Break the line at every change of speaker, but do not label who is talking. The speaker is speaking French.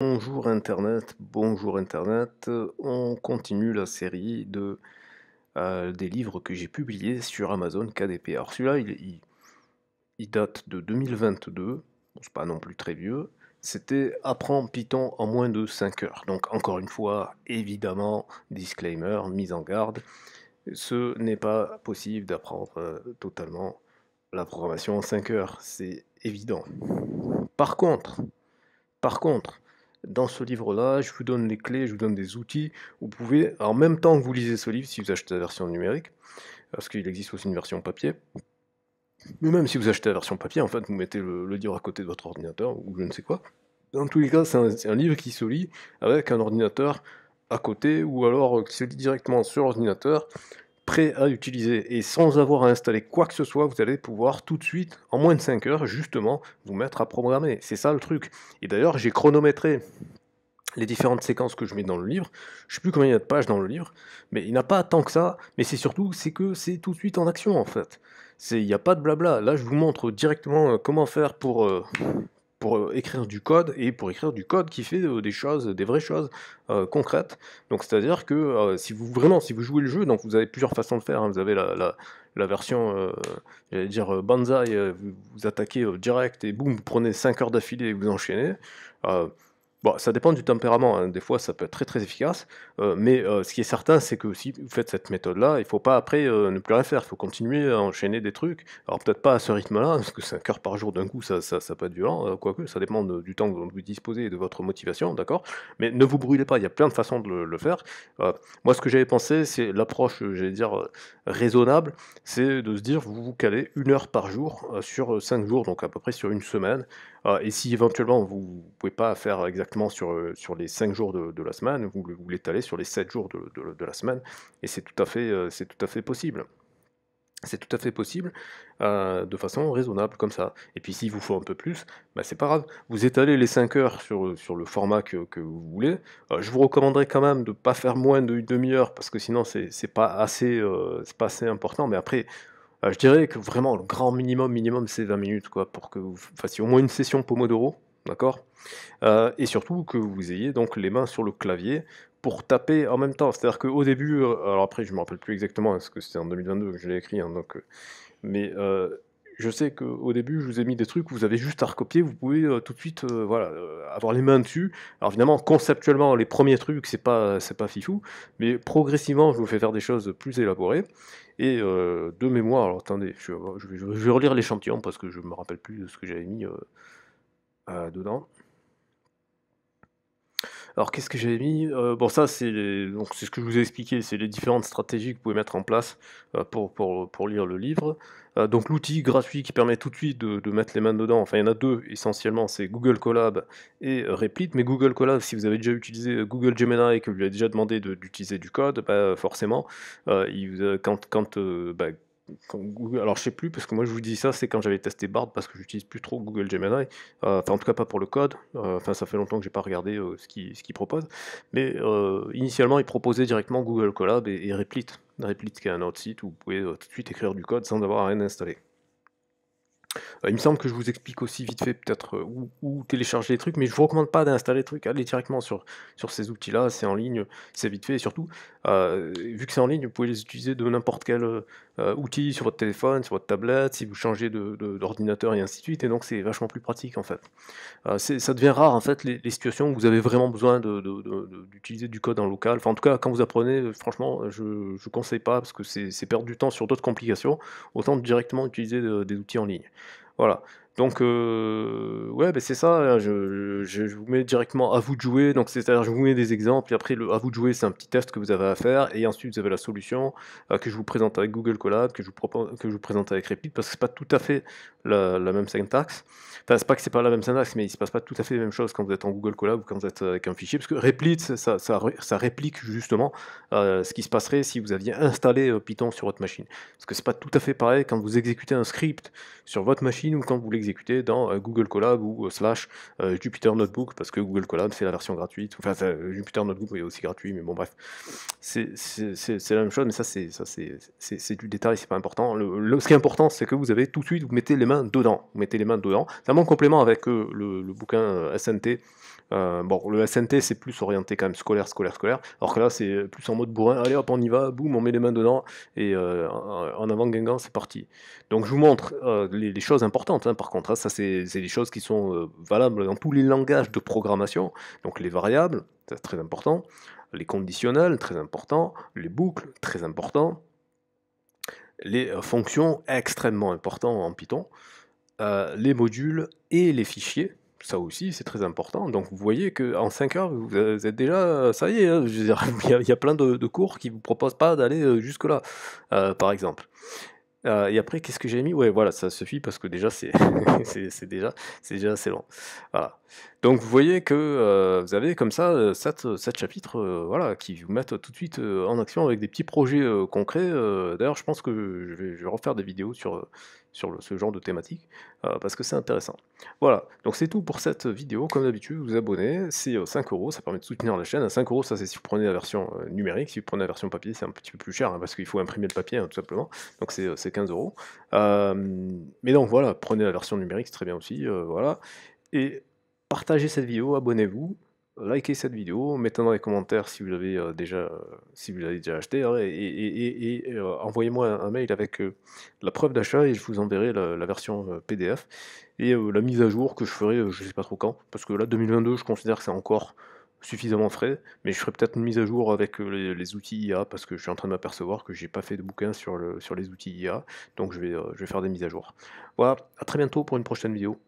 Bonjour Internet, bonjour Internet, on continue la série de, euh, des livres que j'ai publiés sur Amazon KDP. Alors celui-là, il, date de 2022, c'est pas non plus très vieux, c'était Apprends Python en moins de 5 heures. Donc encore une fois, évidemment, disclaimer, mise en garde, ce n'est pas possible d'apprendre euh, totalement la programmation en 5 heures, c'est évident. Par contre, par contre, dans ce livre-là, je vous donne les clés, je vous donne des outils. Vous pouvez, en même temps que vous lisez ce livre, si vous achetez la version numérique, parce qu'il existe aussi une version papier, mais même si vous achetez la version papier, en fait, vous mettez le, livre à côté de votre ordinateur ou je ne sais quoi. Dans tous les cas, c'est un, livre qui se lit avec un ordinateur à côté ou alors qui euh, se lit directement sur l'ordinateur prêt à utiliser. Et sans avoir à installer quoi que ce soit, vous allez pouvoir tout de suite, en moins de 5 heures, justement, vous mettre à programmer. C'est ça le truc. Et d'ailleurs, j'ai chronométré les différentes séquences que je mets dans le livre. Je sais plus combien il y a de pages dans le livre, mais il n'y a pas tant que ça. Mais c'est surtout, c'est que c'est tout de suite en action en fait. Il n'y a pas de blabla. Là, je vous montre directement euh, comment faire pour, euh, pour euh, écrire du code et pour écrire du code qui fait euh, des choses, des vraies choses euh, concrètes. Donc c'est-à-dire que si vous vraiment, si vous jouez le jeu, donc vous avez plusieurs façons de faire. Hein. vous avez la, version, j'allais dire banzai, vous, vous, attaquez direct et boum, vous prenez 5 heures d'affilée et vous enchaînez. Bon, ça dépend du tempérament, hein. des fois ça peut être très très efficace, euh, mais euh, ce qui est certain c'est que si vous faites cette méthode-là, il ne faut pas après euh, ne plus rien faire, il faut continuer à enchaîner des trucs. Alors peut-être pas à ce rythme-là, parce que 5 heures par jour d'un coup ça, ça, ça, peut être violent, quoique ça dépend du temps dont vous disposez et de votre motivation, d'accord Mais ne vous brûlez pas, il y a plein de façons de le, faire. moi ce que j'avais pensé, c'est l'approche, j'allais dire, raisonnable, c'est de se dire vous vous calez une heure par jour sur 5 jours, donc à peu près sur une semaine. Ah, et si éventuellement vous ne pouvez pas faire exactement sur, euh, sur les 5 jours de, la semaine, vous, vous l'étalez sur les 7 jours de, la semaine, et c'est tout, à fait, euh, tout à fait possible. C'est tout à fait possible euh, de façon raisonnable comme ça. Et puis s'il vous faut un peu plus, bah, c'est pas grave. Vous étalez les 5 heures sur, sur le format que, vous voulez. je vous recommanderais quand même de ne pas faire moins d'une demi-heure parce que sinon c'est pas, pas assez important. Mais après, euh, je dirais que vraiment, le grand minimum, minimum, c'est 20 minutes, quoi, pour que vous fassiez au moins une session Pomodoro, d'accord euh, Et surtout que vous ayez donc les mains sur le clavier pour taper en même temps. C'est-à-dire qu'au début, euh, alors après, je ne me rappelle plus exactement, parce que c'était en 2022 que je l'ai écrit, hein, donc, mais je sais qu'au début, je vous ai mis des trucs, vous avez juste à recopier, vous pouvez euh, tout de suite euh, voilà, euh, avoir les mains dessus. Alors évidemment, conceptuellement, les premiers trucs, c'est pas, c'est pas fifou, mais progressivement, je vous fais faire des choses plus élaborées. Et de mémoire, alors attendez, je, vais relire l'échantillon parce que je me rappelle plus de ce que j'avais mis dedans. Alors qu'est-ce que j'avais mis euh, Bon ça c'est donc c'est ce que je vous ai expliqué, c'est les différentes stratégies que vous pouvez mettre en place euh, pour, pour, lire le livre. Euh, donc l'outil gratuit qui permet tout de suite de, mettre les mains dedans, enfin il y en a deux essentiellement, c'est Google Collab et Replit. Mais Google Collab, si vous avez déjà utilisé Google Gemini et que vous lui avez déjà demandé d'utiliser du code, bah, forcément, il, quand, quand bah, alors je sais plus, parce que moi je vous dis ça, c'est quand j'avais testé Bard, parce que j'utilise plus trop Google Gemini, euh, enfin en tout cas pas pour le code, euh, enfin ça fait longtemps que j'ai pas regardé euh, ce qui ce propose, mais initialement il proposait directement Google Collab et, Replit, Replit qui est un autre site où vous pouvez tout de suite écrire du code sans avoir rien installé. il me semble que je vous explique aussi vite fait peut-être où, télécharger les trucs, mais je ne vous recommande pas d'installer les trucs, allez directement sur, sur ces outils-là, c'est en ligne, c'est vite fait, et surtout, vu que c'est en ligne, vous pouvez les utiliser de n'importe quel euh, outils sur votre téléphone, sur votre tablette, si vous changez d'ordinateur de, et ainsi de suite. Et donc c'est vachement plus pratique en fait. Euh, ça devient rare en fait les, situations où vous avez vraiment besoin d'utiliser du code en local. Enfin en tout cas quand vous apprenez, franchement je ne conseille pas parce que c'est perdre du temps sur d'autres complications. Autant directement utiliser euh, des outils en ligne. Voilà. Donc, euh, ouais, ben, c'est ça. Hein, je, vous mets directement à vous de jouer. Donc, c'est-à-dire, je vous mets des exemples. Et après, le à vous de jouer, c'est un petit test que vous avez à faire. Et ensuite, vous avez la solution euh, que je vous présente avec Google Collab, que je vous, propose, que je vous présente avec Replit, parce que c'est pas tout à fait la, même syntaxe. Enfin, c'est pas que c'est pas la même syntaxe, mais il se passe pas tout à fait les mêmes choses quand vous êtes en Google Collab ou quand vous êtes avec un fichier. Parce que Replit, ça, réplique justement euh, ce qui se passerait si vous aviez installé Python sur votre machine. Parce que c'est pas tout à fait pareil quand vous exécutez un script sur votre machine ou quand vous l'exécutez dans euh, Google Colab ou euh, slash euh, Jupyter Notebook, parce que Google Colab, c'est la version gratuite. Enfin, Jupyter Notebook est aussi gratuit, mais bon, bref. C'est la même chose, mais ça, c'est du détail, c'est pas important. Le, ce qui est important, c'est que vous avez tout de suite, vous mettez les mains dedans. Vous mettez les mains dedans. C'est un complément avec le, bouquin SNT. bon, le SNT, c'est plus orienté quand même scolaire, scolaire, scolaire. Alors que là, c'est plus en mode bourrin. Allez hop, on y va, boum, on met les mains dedans. Et en avant Guingamp, c'est parti. Donc, je vous montre les, choses importantes. Hein, par par contre. Hein, ça, c'est des choses qui sont euh, valables dans tous les langages de programmation. Donc les variables, c'est très important. Les conditionnels, très important. Les boucles, très important. Les euh, fonctions, extrêmement important en Python. Euh, les modules et les fichiers. Ça aussi, c'est très important. Donc, vous voyez qu'en 5 heures, vous êtes déjà. Ça y est, hein, il y, a plein de, de, cours qui ne vous proposent pas d'aller jusque-là, par exemple. Euh, et après, qu'est-ce que j'ai mis Ouais, voilà, ça suffit parce que déjà, c'est déjà, déjà assez long. Voilà. Donc, vous voyez que euh, vous avez comme ça 7, euh, 7 chapitres voilà, qui vous mettent tout de suite en action avec des petits projets concrets. D'ailleurs, je pense que je vais, refaire des vidéos sur, sur ce genre de thématique parce que c'est intéressant. Voilà. Donc, c'est tout pour cette vidéo. Comme d'habitude, vous abonnez. C'est 5 euros. Ça permet de soutenir la chaîne. À 5 euros, ça, c'est si vous prenez la version numérique. Si vous prenez la version papier, c'est un petit peu plus cher hein, parce qu'il faut imprimer le papier, hein, tout simplement. Donc, c'est 15 euros. Euh, mais donc voilà, prenez la version numérique, c'est très bien aussi. Euh, voilà. Et partagez cette vidéo, abonnez-vous, likez cette vidéo, mettez dans les commentaires si vous l'avez euh, déjà, si vous l'avez déjà acheté, hein, et, envoyez-moi un mail avec la preuve d'achat et je vous enverrai la, version PDF et la mise à jour que je ferai, je sais pas trop quand, parce que là 2022, je considère que c'est encore suffisamment frais, mais je ferai peut-être une mise à jour avec euh, les, outils IA parce que je suis en train de m'apercevoir que j'ai pas fait de bouquin sur, les outils IA, donc je vais, euh, je vais faire des mises à jour. Voilà, à très bientôt pour une prochaine vidéo.